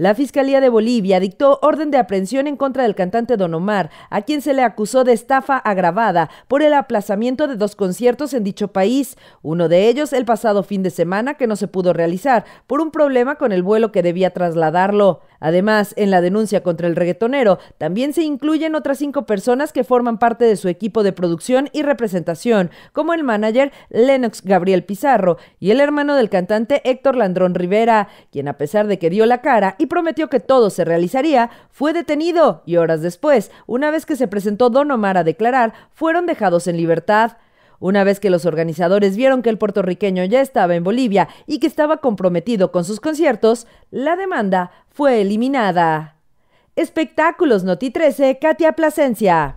La Fiscalía de Bolivia dictó orden de aprehensión en contra del cantante Don Omar, a quien se le acusó de estafa agravada por el aplazamiento de dos conciertos en dicho país, uno de ellos el pasado fin de semana que no se pudo realizar por un problema con el vuelo que debía trasladarlo. Además, en la denuncia contra el reggaetonero también se incluyen otras cinco personas que forman parte de su equipo de producción y representación, como el manager Lennox Gabriel Pizarro y el hermano del cantante Héctor Landrón Rivera, quien a pesar de que dio la cara y prometió que todo se realizaría, fue detenido y horas después, una vez que se presentó Don Omar a declarar, fueron dejados en libertad. Una vez que los organizadores vieron que el puertorriqueño ya estaba en Bolivia y que estaba comprometido con sus conciertos, la demanda fue eliminada. Espectáculos Noti 13, Katia Plasencia.